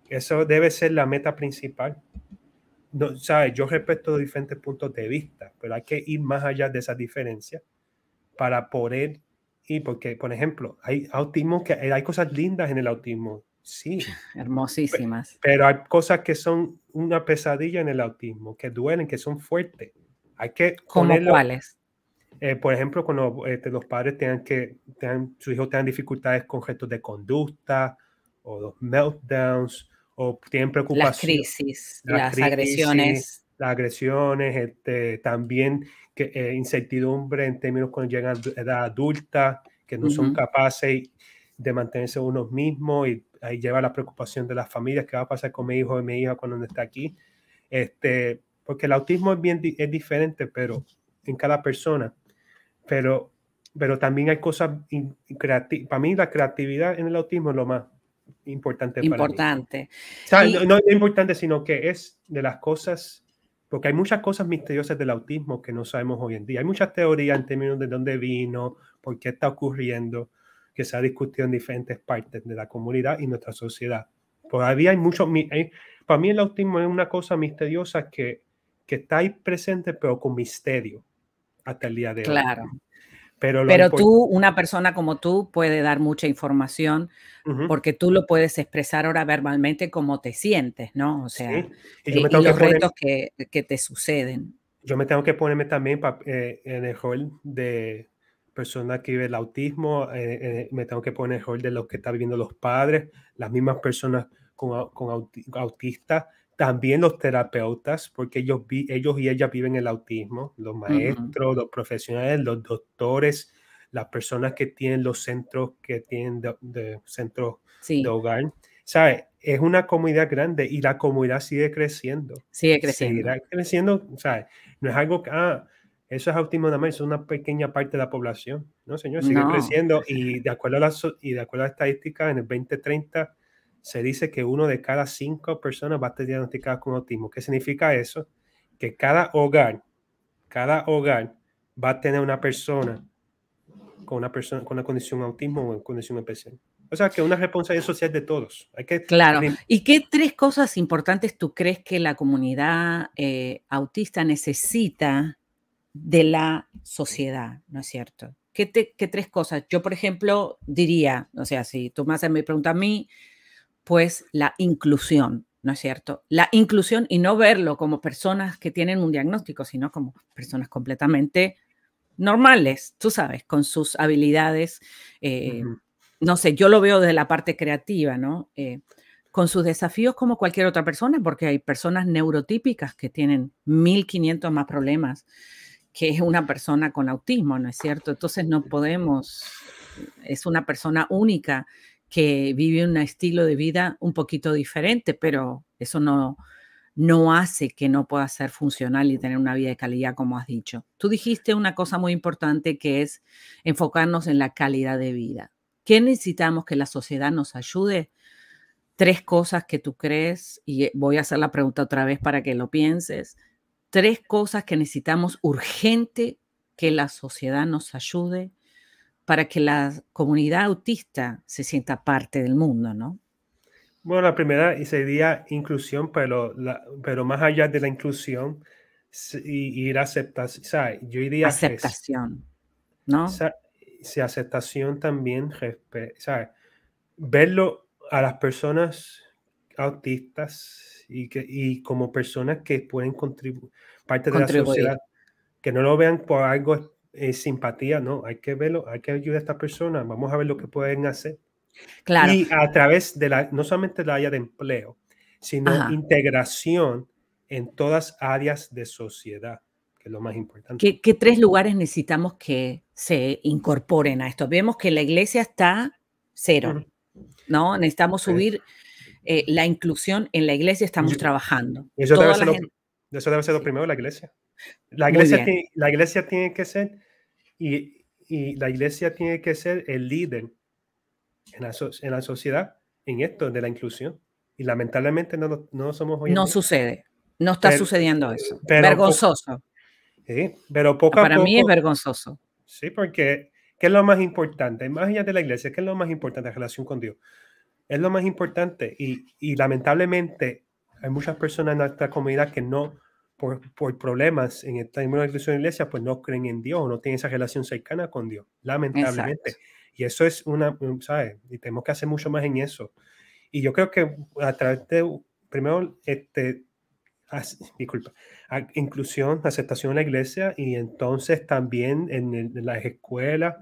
eso debe ser la meta principal. No, ¿sabes? Yo respeto diferentes puntos de vista, pero hay que ir más allá de esas diferencias para poder ir, porque, por ejemplo, hay autismo que eh, hay cosas lindas en el autismo, sí. Hermosísimas. Pero, hay cosas que son una pesadilla en el autismo, que duelen, que son fuertes. Hay que ¿Cómo cuáles? Eh, por ejemplo, cuando este, los padres tengan que, tengan, sus hijos tengan dificultades con gestos de conducta o los meltdowns o tienen preocupación. Las crisis, las, agresiones. Las agresiones, este, también que, eh, incertidumbre en términos cuando llegan a edad adulta, que no son capaces de mantenerse unos mismos y ahí lleva la preocupación de las familias, qué va a pasar con mi hijo y mi hija cuando no está aquí. Este, porque el autismo es bien es diferente, pero en cada persona. Pero, pero también hay cosas creativas. Para mí la creatividad en el autismo es lo más importante. Importante. no, es importante, sino que es de las cosas, porque hay muchas cosas misteriosas del autismo que no sabemos hoy en día. Hay muchas teorías en términos de dónde vino, por qué está ocurriendo, que se ha discutido en diferentes partes de la comunidad y nuestra sociedad. Todavía hay muchos, para mí el autismo es una cosa misteriosa que, que está ahí presente, pero con misterio hasta el día de hoy. Pero, tú, una persona como tú, puede dar mucha información porque tú lo puedes expresar ahora verbalmente como te sientes, ¿no? O sea, eh, los retos que, que, te suceden. Yo me tengo que ponerme también eh, en el rol de persona que vive el autismo, eh, me tengo que poner en el rol de los que están viviendo los padres, las mismas personas con, con autistas también los terapeutas, porque ellos, ellos y ellas viven el autismo, los maestros, los profesionales, los doctores, las personas que tienen los centros que tienen de, centros de hogar. sabe Es una comunidad grande y la comunidad sigue creciendo. Sigue creciendo. Sigue creciendo, No es algo que, ah, eso es autismo nada más, es una pequeña parte de la población. No, señor, sigue creciendo y de acuerdo a las y de acuerdo a la en el 2030 se dice que uno de cada cinco personas va a ser diagnosticado con autismo. ¿Qué significa eso? Que cada hogar, cada hogar va a tener una persona con una persona con condición autismo o en condición especial. O sea, que una responsabilidad social de todos. Hay que claro. ¿Y qué tres cosas importantes tú crees que la comunidad eh, autista necesita de la sociedad? ¿No es cierto? ¿Qué, tres cosas? Yo, por ejemplo, diría, o sea, si tú me haces pregunta a mí, pues la inclusión, ¿no es cierto? La inclusión y no verlo como personas que tienen un diagnóstico, sino como personas completamente normales, tú sabes, con sus habilidades. Eh, no sé, yo lo veo desde la parte creativa, ¿no? Eh, con sus desafíos como cualquier otra persona, porque hay personas neurotípicas que tienen 1500 más problemas que una persona con autismo, ¿no es cierto? Entonces no podemos, es una persona única que vive un estilo de vida un poquito diferente, pero eso no, no hace que no pueda ser funcional y tener una vida de calidad, como has dicho. Tú dijiste una cosa muy importante que es enfocarnos en la calidad de vida. ¿Qué necesitamos que la sociedad nos ayude? Tres cosas que tú crees, y eh, voy a hacer la pregunta otra vez para que lo pienses, tres cosas que necesitamos urgente que la sociedad nos ayude para que la comunidad autista se sienta parte del mundo, ¿no? Bueno, la primera sería inclusión, pero, pero más allá de la inclusión, ir a aceptación. O sea, yo diría aceptación, ¿no? O sea, si aceptación también, o verlo a las personas autistas y, que, y como personas que pueden contribuir, parte de la sociedad, que no lo vean por algo es eh, simpatía, no, hay que verlo, hay que ayudar a esta persona, vamos a ver lo que pueden hacer. Claro. Y a través de la, no solamente la área de empleo, sino integración en todas áreas de sociedad, que es lo más importante. ¿Qué, tres lugares necesitamos que se incorporen a esto? Vemos que la iglesia está cero, ¿no? Necesitamos subir eh, la inclusión en la iglesia, estamos trabajando. Eso debe, ser lo, primero la iglesia. La iglesia, tiene, la iglesia tiene que ser y, la iglesia tiene que ser el líder en la, sociedad en esto de la inclusión. Y lamentablemente no, no somos hoy. No sucede. No está sucediendo eso. vergonzoso. pero poco Para mí es vergonzoso. Sí, porque ¿qué es lo más importante? Más allá de la iglesia, ¿qué es lo más importante? en relación con Dios. Es lo más importante. Y, y lamentablemente hay muchas personas en nuestra comunidad que no por, problemas en el inclusión de la iglesia, pues no creen en Dios, no tienen esa relación cercana con Dios, lamentablemente. Y eso es una, ¿sabes? Y tenemos que hacer mucho más en eso. Y yo creo que a través de, primero, este, disculpa, inclusión, aceptación en la iglesia y entonces también en, las escuelas.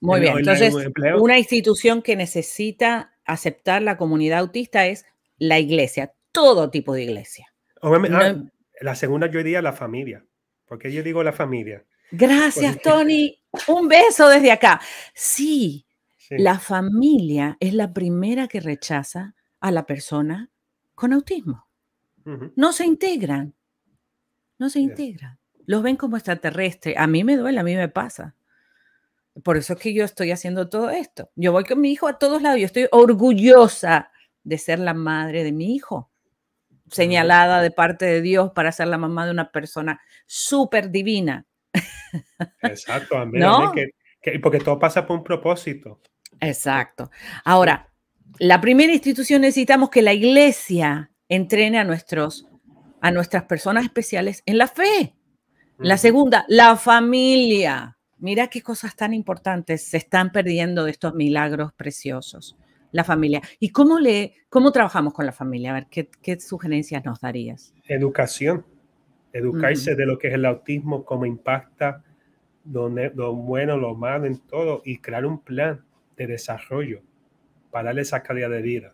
Muy bien, entonces una institución que necesita aceptar la comunidad autista es la iglesia, todo tipo de iglesia. Obviamente, ah, la segunda yo diría la familia. porque yo digo la familia? Gracias, Tony. Un beso desde acá. Sí, la familia es la primera que rechaza a la persona con autismo. No se integran. No se integran. Los ven como extraterrestres. A mí me duele, a mí me pasa. Por eso es que yo estoy haciendo todo esto. Yo voy con mi hijo a todos lados. Yo estoy orgullosa de ser la madre de mi hijo señalada de parte de Dios para ser la mamá de una persona súper divina. Exacto, amén. porque todo pasa por un propósito. Exacto. Ahora, la primera institución necesitamos que la iglesia entrene a, nuestros, a nuestras personas especiales en la fe. La segunda, la familia. Mira qué cosas tan importantes se están perdiendo de estos milagros preciosos la familia. ¿Y cómo, le, cómo trabajamos con la familia? A ver, ¿qué, sugerencias nos darías? Educación. Educarse de lo que es el autismo, cómo impacta, lo, lo bueno, lo malo en todo, y crear un plan de desarrollo para darle esa calidad de vida,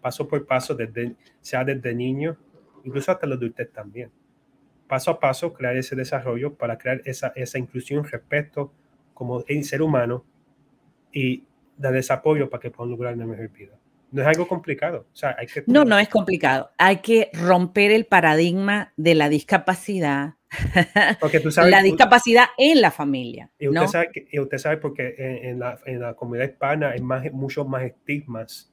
paso por paso, desde, sea desde niño, incluso hasta los adultos también. Paso a paso, crear ese desarrollo para crear esa, esa inclusión, respeto como en ser humano y da desapoyo para que puedan lograr una mejor vida. No es algo complicado. O sea, hay que... No, no es complicado. Hay que romper el paradigma de la discapacidad. Porque tú sabes, la discapacidad en la familia. Y usted, sabe, y usted sabe porque en, la, en, la, comunidad hispana hay más, muchos más estigmas.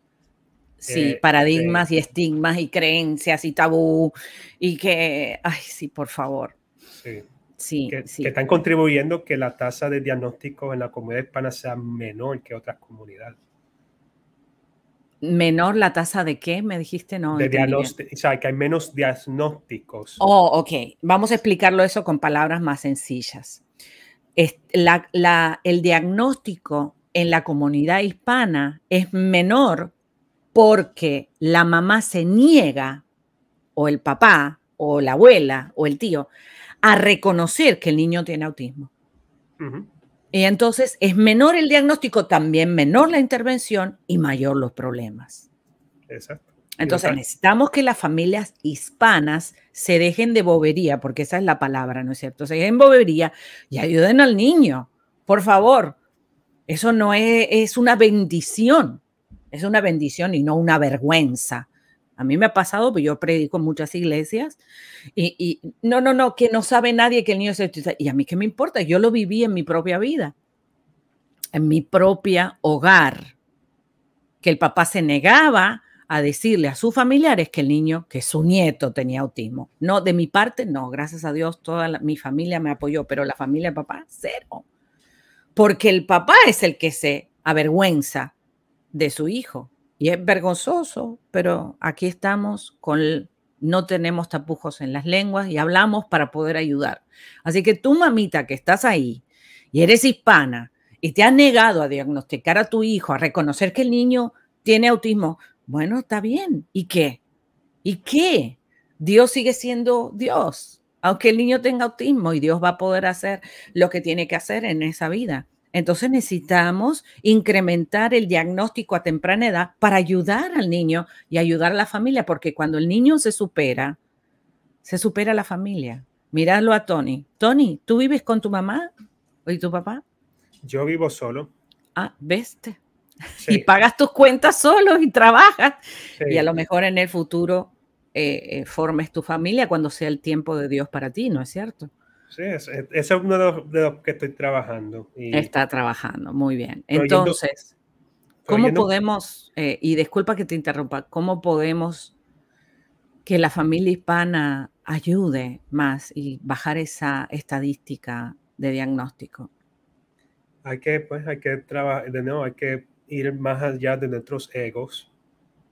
Sí, eh, paradigmas y estigmas y creencias y tabú. Y que, ay, sí, por favor. Sí. Sí, que, están contribuyendo que la tasa de diagnóstico en la comunidad hispana sea menor que otras comunidades. ¿Menor la tasa de qué? Me dijiste, no. De o sea, que hay menos diagnósticos. Oh, ok. Vamos a explicarlo eso con palabras más sencillas. la, el diagnóstico en la comunidad hispana es menor porque la mamá se niega, o el papá, o la abuela, o el tío, a reconocer que el niño tiene autismo. Y entonces es menor el diagnóstico, también menor la intervención y mayor los problemas. Exacto. Entonces necesitamos que las familias hispanas se dejen de bobería, porque esa es la palabra, ¿no es cierto? Se dejen bobería y ayuden al niño, por favor. Eso no es, es una bendición, es una bendición y no una vergüenza a mí me ha pasado, pues yo predico en muchas iglesias y, no, no, no, que no sabe nadie que el niño se... Y a mí qué me importa, yo lo viví en mi propia vida, en mi propia hogar, que el papá se negaba a decirle a sus familiares que el niño, que su nieto tenía autismo. No, de mi parte, no, gracias a Dios, toda mi familia me apoyó, pero la familia de papá, cero. Porque el papá es el que se avergüenza de su hijo. Y es vergonzoso, pero aquí estamos con no tenemos tapujos en las lenguas y hablamos para poder ayudar. Así que tú, mamita, que estás ahí y eres hispana y te has negado a diagnosticar a tu hijo, a reconocer que el niño tiene autismo, bueno, está bien. ¿Y qué? ¿Y qué? Dios sigue siendo Dios, aunque el niño tenga autismo y Dios va a poder hacer lo que tiene que hacer en esa vida. Entonces necesitamos incrementar el diagnóstico a temprana edad para ayudar al niño y ayudar a la familia, porque cuando el niño se supera, se supera la familia. míralo a Tony. Tony, ¿tú vives con tu mamá y tu papá? Yo vivo solo. Ah, veste. Y pagas tus cuentas solo y trabajas. Y a lo mejor en el futuro eh, eh, formes tu familia cuando sea el tiempo de Dios para ti, ¿no es cierto? Sí, ese es uno de los, que estoy trabajando. Está trabajando, muy bien. Entonces, ¿cómo podemos, eh, y disculpa que te interrumpa, cómo podemos que la familia hispana ayude más y bajar esa estadística de diagnóstico? Hay que, pues, hay que trabajar, hay que ir más allá de nuestros egos,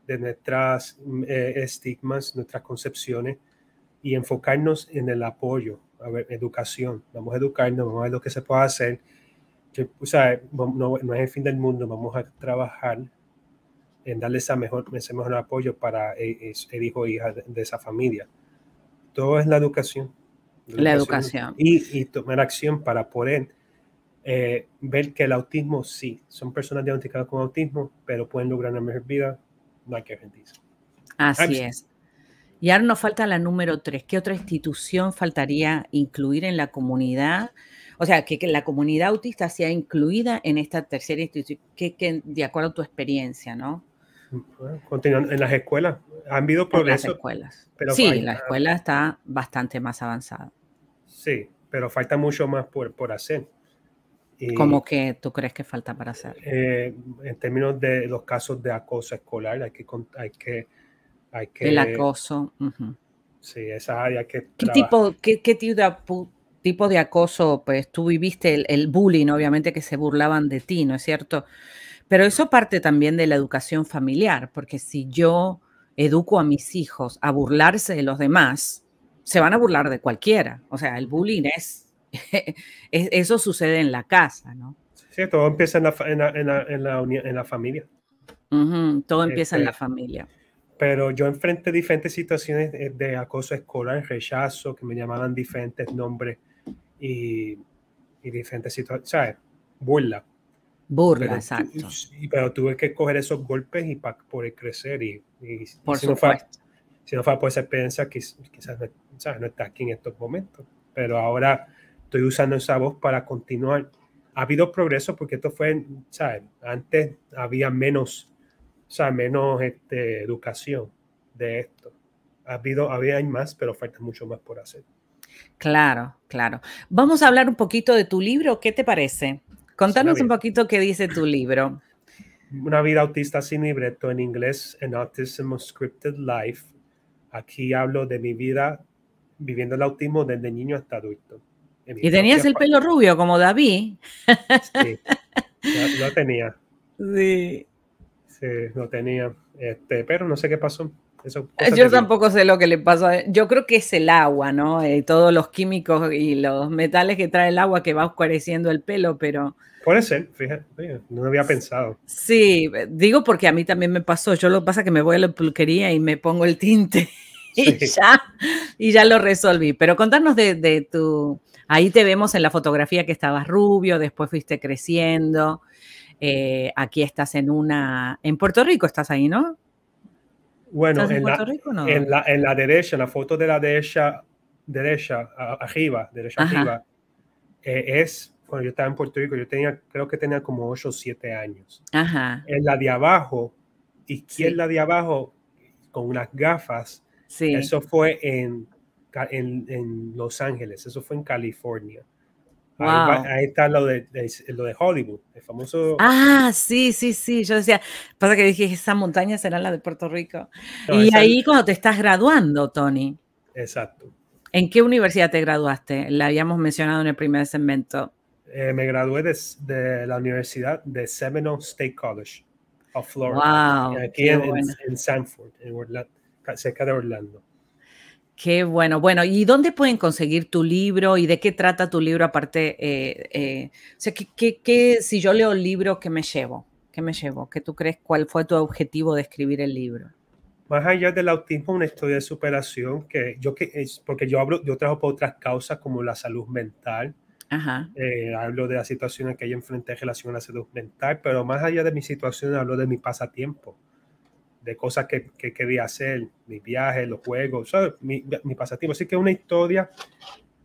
de nuestras eh, estigmas, nuestras concepciones y enfocarnos en el apoyo a ver, educación, vamos a educarnos, vamos a ver lo que se puede hacer. Que, o sea, no, no, es el fin del mundo, vamos a trabajar en darle a mejor, ese mejor apoyo para eh, el, hijo o hija de, esa familia. Todo es la educación. La, educación. Y, tomar acción para poder eh, ver que el autismo sí, son personas diagnosticadas con autismo, pero pueden lograr una mejor vida, no hay que rendirse. Así es. Y ahora nos falta la número tres. ¿Qué otra institución faltaría incluir en la comunidad? O sea, que, la comunidad autista sea incluida en esta tercera institución, de acuerdo a tu experiencia, ¿no? en las escuelas, han habido progresos En las escuelas. Pero sí, la escuela está bastante más avanzada. Sí, pero falta mucho más por, hacer. ¿Cómo que tú crees que falta para hacer? Eh, en términos de los casos de acoso escolar, que, hay que el acoso. Sí, esa área que... tipo, qué, tipo, de, acoso? Pues tú viviste el, bullying, obviamente, que se burlaban de ti, ¿no es cierto? Pero eso parte también de la educación familiar, porque si yo educo a mis hijos a burlarse de los demás, se van a burlar de cualquiera. O sea, el bullying es... eso sucede en la casa, ¿no? Sí, todo empieza en la, en en la, familia. todo empieza en la este, familia pero yo enfrenté diferentes situaciones de acoso escolar, rechazo, que me llamaban diferentes nombres y, diferentes situaciones, ¿sabes? Burla. Burla, exacto. Y, pero tuve que coger esos golpes y para poder crecer y, Por si, supuesto. No fue si no fue por esa experiencia, que quizás no, no está aquí en estos momentos, pero ahora estoy usando esa voz para continuar. Ha habido progreso porque esto fue, ¿sabes? Antes había menos o sea, menos este, educación de esto. Ha habido, había hay más, pero falta mucho más por hacer. Claro, claro. Vamos a hablar un poquito de tu libro, ¿qué te parece? Contanos un poquito qué dice tu libro. Una vida autista sin libreto en inglés, An Autism Scripted Life. Aquí hablo de mi vida viviendo el autismo desde niño hasta adulto. Y tenías el pelo rubio como David. Sí, lo tenía. Sí no tenía. Este, pero no sé qué pasó. Eso, yo tampoco sé lo que le pasó. Yo creo que es el agua, ¿no? Eh, todos los químicos y los metales que trae el agua que va oscureciendo el pelo, pero... Puede ser, fíjate, no había pensado. Sí, digo porque a mí también me pasó. Yo lo que pasa es que me voy a la pulquería y me pongo el tinte y, ya, y ya lo resolví. Pero contarnos de tu... Ahí te vemos en la fotografía que estabas rubio, después fuiste creciendo. Eh, aquí estás en una... En Puerto Rico estás ahí, ¿no? Bueno, en, la, Rico, no? en, la, derecha, la foto de la derecha, derecha arriba, derecha arriba, eh, es cuando yo estaba en Puerto Rico, yo tenía, creo que tenía como 8 o 7 años. Ajá. En la de abajo, izquierda de abajo, con unas gafas, sí. eso fue en, en, en Los Ángeles, eso fue en California. Ahí, está lo de, lo de Hollywood, el famoso. Ah, sí, sí, sí. Yo decía, pasa que dije, esa montaña será la de Puerto Rico. y ahí cuando te estás graduando, Tony. Exacto. ¿En qué universidad te graduaste? La habíamos mencionado en el primer segmento. Eh, me gradué de, la Universidad de Seminole State College of Florida. Wow, aquí en, Sanford, en Orlando, cerca de Orlando. Qué bueno. Bueno, ¿y dónde pueden conseguir tu libro y de qué trata tu libro aparte? Eh, eh? o sea, ¿qué, qué, si yo leo el libro, ¿qué me llevo? ¿Qué me llevo? ¿Qué tú crees? ¿Cuál fue tu objetivo de escribir el libro? Más allá del autismo, una historia de superación que yo que porque yo hablo, yo trabajo por otras causas como la salud mental. Ajá. Eh, hablo de las situaciones que yo enfrenté en relación a la salud mental, pero más allá de mi situación hablo de mi pasatiempo de cosas que, quería hacer, mis viajes, los juegos, Mi, mi, pasativo. Así que una historia,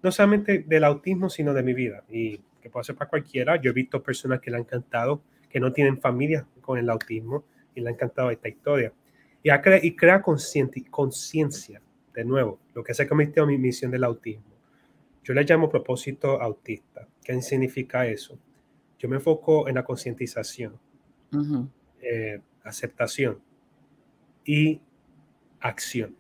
no solamente del autismo, sino de mi vida. Y que puede ser para cualquiera. Yo he visto personas que le han encantado, que no tienen familia con el autismo, y le han encantado esta historia. Y, crea, y crea conciencia, de nuevo, lo que se cometió a mi misión del autismo. Yo le llamo propósito autista. ¿Qué significa eso? Yo me enfoco en la concientización, eh, aceptación, y acción.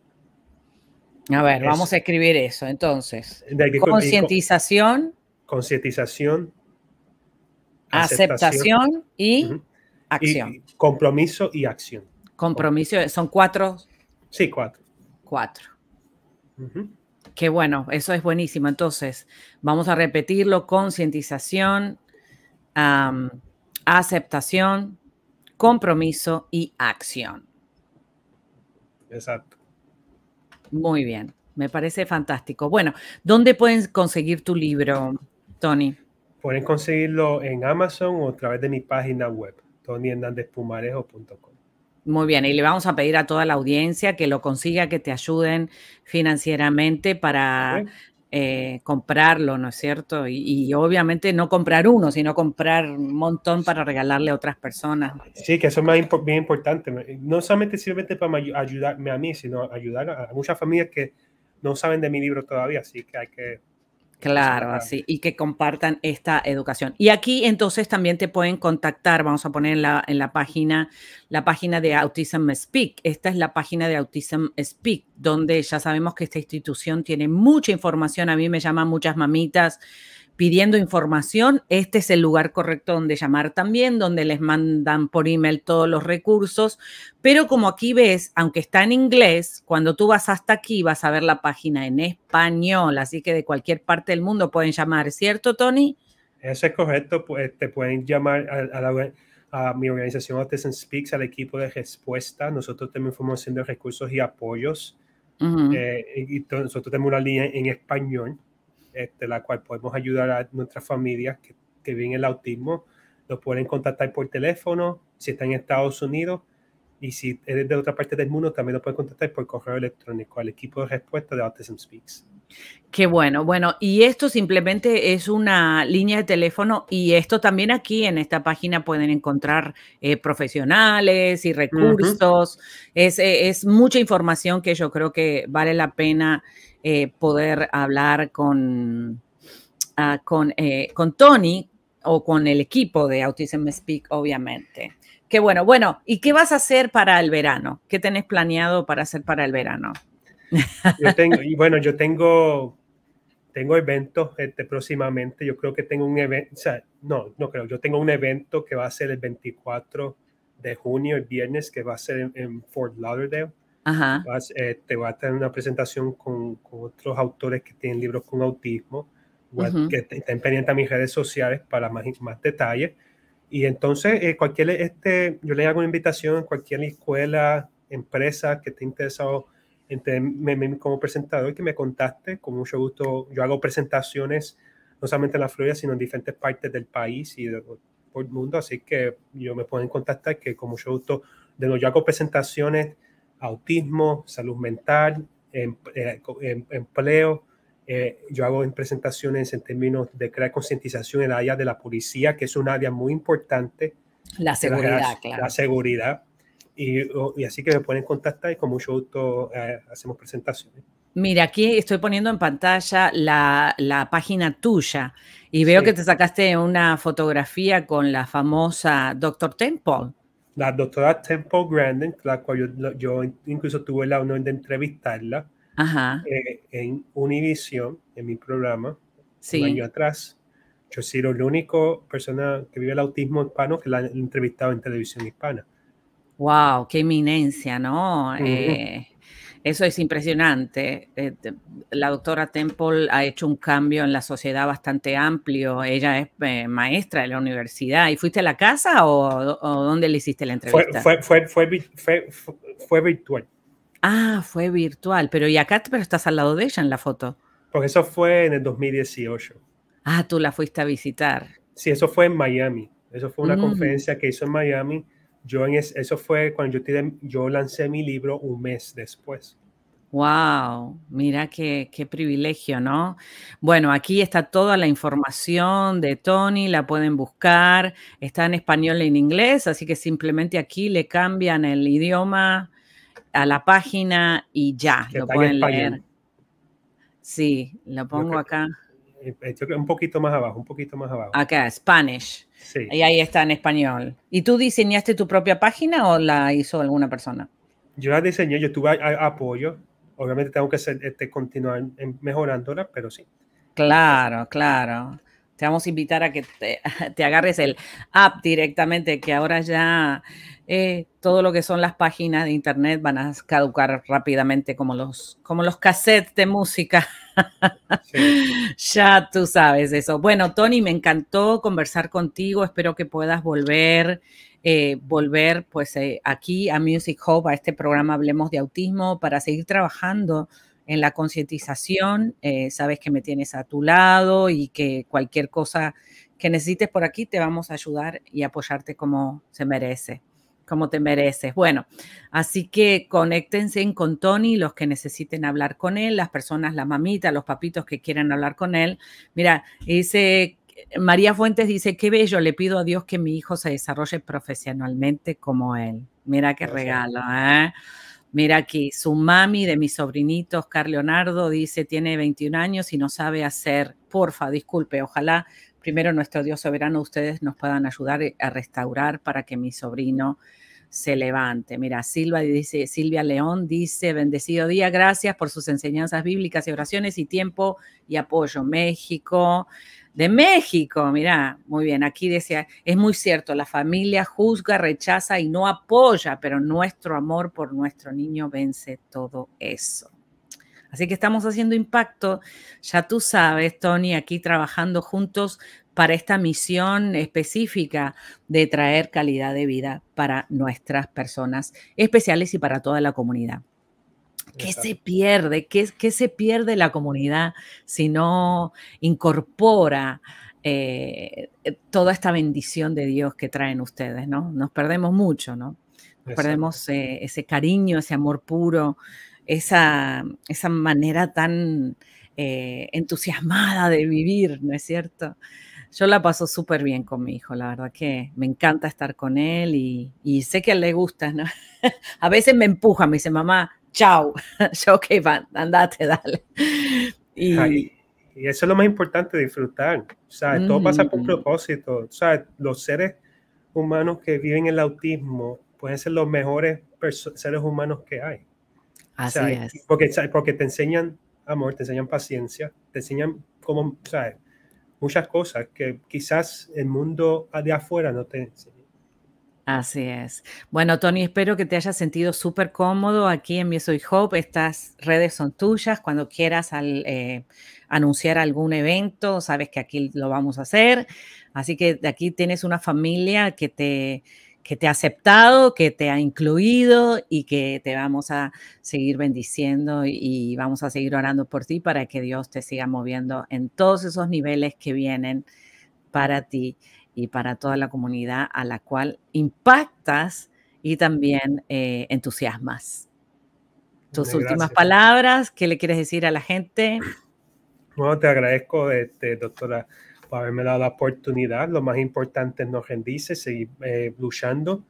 A ver, vamos a escribir eso entonces. Concientización. Concientización. Aceptación, y acción. compromiso y acción. Compromiso, son cuatro. Sí, cuatro. Cuatro. Qué bueno, eso es buenísimo. Entonces, vamos a repetirlo, concientización, aceptación, compromiso y acción. Exacto. Muy bien, me parece fantástico. Bueno, ¿dónde pueden conseguir tu libro, Tony? Pueden conseguirlo en Amazon o a través de mi página web, tonyhernandezpumarejo.com. Muy bien, y le vamos a pedir a toda la audiencia que lo consiga, que te ayuden financieramente para eh, comprarlo, ¿no es cierto? Y, obviamente no comprar uno, sino comprar un montón para regalarle a otras personas. Sí, que eso es más bien importante. No solamente simplemente para ayudarme a mí, sino ayudar a muchas familias que no saben de mi libro todavía, así que hay que Claro, así, y que compartan esta educación. Y aquí entonces también te pueden contactar, vamos a poner en la, en la página, la página de Autism Speak. Esta es la página de Autism Speak, donde ya sabemos que esta institución tiene mucha información. A mí me llaman muchas mamitas pidiendo información, este es el lugar correcto donde llamar también, donde les mandan por email todos los recursos, pero como aquí ves, aunque está en inglés, cuando tú vas hasta aquí vas a ver la página en español, así que de cualquier parte del mundo pueden llamar, ¿cierto, Tony? Eso es correcto, pues te pueden llamar a, mi organización Autism Speaks, al equipo de respuesta. Nosotros también fuimos haciendo recursos y apoyos. Eh, y nosotros tenemos una línea en español este, la cual podemos ayudar a nuestras familias que, que viven el autismo. Los pueden contactar por teléfono, si están en Estados Unidos, y si eres de otra parte del mundo, también lo pueden contactar por correo electrónico al equipo de respuesta de Autism Speaks. Qué bueno, bueno, y esto simplemente es una línea de teléfono y esto también aquí en esta página pueden encontrar eh, profesionales y recursos. es, eh, es, mucha información que yo creo que vale la pena eh, poder hablar con, ah, con, eh, con Tony o con el equipo de Autism Speak, obviamente. Qué bueno. Bueno, ¿y qué vas a hacer para el verano? ¿Qué tenés planeado para hacer para el verano? Yo tengo, y bueno, yo tengo, tengo eventos este, próximamente. Yo creo que tengo un evento, o sea, no, no creo. Yo tengo un evento que va a ser el 24 de junio, el viernes, que va a ser en Fort Lauderdale. Ajá. Eh, te va a tener una presentación con, con, otros autores que tienen libros con autismo, que estén pendientes a mis redes sociales para más, más detalles. Y entonces, eh, cualquier, este, yo le hago una invitación a cualquier escuela, empresa que esté interesado en tenerme como presentador, que me contacte, con mucho gusto. Yo hago presentaciones no solamente en la Florida, sino en diferentes partes del país y por el mundo, así que yo me pueden contactar, que con mucho gusto, de nuevo, yo hago presentaciones autismo, salud mental, em-, eh, em-, empleo. Eh, yo hago presentaciones en términos de crear concientización en el área de la policía, que es un área muy importante. La seguridad, la, claro. La seguridad. Y, así que me pueden contactar y con mucho gusto eh, hacemos presentaciones. Mira, aquí estoy poniendo en pantalla la, página tuya y veo que te sacaste una fotografía con la famosa Dr. Temple la doctora Temple Grandin, la cual yo, incluso tuve la honor de entrevistarla eh, en Univision, en mi programa, un año atrás. Yo he sido la única persona que vive el autismo hispano que la he entrevistado en televisión hispana. ¡Wow! ¡Qué eminencia, ¿no? Eso es impresionante. Eh, la doctora Temple ha hecho un cambio en la sociedad bastante amplio. Ella es eh, maestra de la universidad. ¿Y fuiste a la casa o, dónde le hiciste la entrevista? Fue, virtual. Ah, fue virtual. Pero ¿y acá pero estás al lado de ella en la foto? Porque eso fue en el 2018. Ah, tú la fuiste a visitar. Sí, eso fue en Miami. Eso fue una mm. conferencia que hizo en Miami yo eso fue cuando yo, lancé mi libro un mes después. Wow, mira qué, qué, privilegio, ¿no? Bueno, aquí está toda la información de Tony, la pueden buscar, está en español y en inglés, así que simplemente aquí le cambian el idioma a la página y ya, lo pueden leer. Sí, lo pongo acá. Eh, un poquito más abajo, un poquito más abajo. Acá, Spanish. Sí. Y ahí está en español. ¿Y tú diseñaste tu propia página o la hizo alguna persona? Yo la diseñé, yo tuve apoyo. Obviamente tengo que este, continuar mejorándola, pero sí. Claro, claro. Te vamos a invitar a que te, agarres el app directamente, que ahora ya eh, todo lo que son las páginas de internet van a caducar rápidamente como los, como los cassettes de música. ya tú sabes eso. Bueno, Tony, me encantó conversar contigo. Espero que puedas volver. Eh, volver pues eh, aquí a Music Hub, a este programa Hablemos de Autismo, para seguir trabajando en la concientización, eh, sabes que me tienes a tu lado y que cualquier cosa que necesites por aquí te vamos a ayudar y apoyarte como se merece, como te mereces. Bueno, así que conéctense con Tony, los que necesiten hablar con él, las personas, la mamita, los papitos que quieran hablar con él. Mira, dice... María Fuentes dice, qué bello, le pido a Dios que mi hijo se desarrolle profesionalmente como él. Mira qué regalo, ¿eh? Mira aquí, su mami de mis sobrinitos, Carl Leonardo, dice, tiene 21 años y no sabe hacer. Porfa, disculpe, ojalá primero nuestro Dios soberano ustedes nos puedan ayudar eh, a restaurar para que mi sobrino se levante. Mira, Silva dice, Silvia León dice, bendecido día, gracias por sus enseñanzas bíblicas y oraciones y tiempo y apoyo. México, de México, mira, muy bien, aquí decía, es muy cierto, la familia juzga, rechaza y no apoya, pero nuestro amor por nuestro niño vence todo eso. Así que estamos haciendo impacto, ya tú sabes, Tony, aquí trabajando juntos para esta misión específica de traer calidad de vida para nuestras personas especiales y para toda la comunidad. ¿Qué se pierde? ¿Qué, se pierde la comunidad si no incorpora eh, eh, toda esta bendición de Dios que traen ustedes, ¿no? Nos perdemos mucho, ¿no? Nos perdemos eh, ese cariño, ese amor puro, esa, esa manera tan entusiasmada de vivir, ¿no es cierto? Yo la paso súper bien con mi hijo, la verdad que me encanta estar con él y, y sé que a él le gusta, ¿no? a veces me empuja, me dice, mamá, chao. chau ok, andate, dale. Y, eso es lo más importante, disfrutar. sea, todo pasa por propósito. los seres humanos que viven el autismo pueden ser los mejores seres humanos que hay. Así es. Porque, porque te enseñan amor, te enseñan paciencia, te enseñan cómo, muchas cosas que quizás el mundo de afuera no te enseña. Así es. Bueno, Tony, espero que te hayas sentido súper cómodo aquí en Mi Soy Hope. Estas redes son tuyas. Cuando quieras al, eh, anunciar algún evento, sabes que aquí lo vamos a hacer. Así que de aquí tienes una familia que te, que te ha aceptado, que te ha incluido y que te vamos a seguir bendiciendo y vamos a seguir orando por ti para que Dios te siga moviendo en todos esos niveles que vienen para ti y para toda la comunidad a la cual impactas y también eh, entusiasmas. Tus últimas palabras, ¿qué le quieres decir a la gente? Bueno, te agradezco, este, doctora, por haberme dado la oportunidad. Lo más importante es no rendirse, seguir eh, luchando.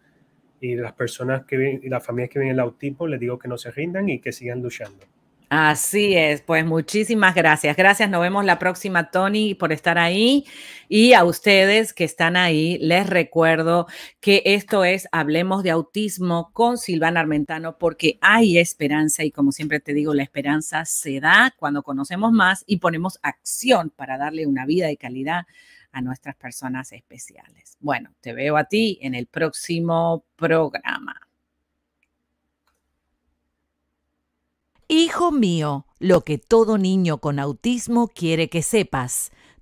Y las personas que y las familias que vienen el autismo, les digo que no se rindan y que sigan luchando. Así es, pues muchísimas gracias. Gracias, nos vemos la próxima, Tony, por estar ahí. Y a ustedes que están ahí, les recuerdo que esto es Hablemos de Autismo con Silvana Armentano, porque hay esperanza y como siempre te digo, la esperanza se da cuando conocemos más y ponemos acción para darle una vida de calidad a nuestras personas especiales. Bueno, te veo a ti en el próximo programa. Hijo mío, lo que todo niño con autismo quiere que sepas,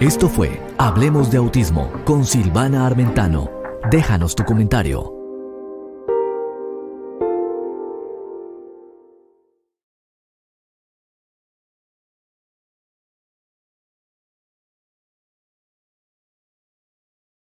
Esto fue Hablemos de Autismo con Silvana Armentano. Déjanos tu comentario.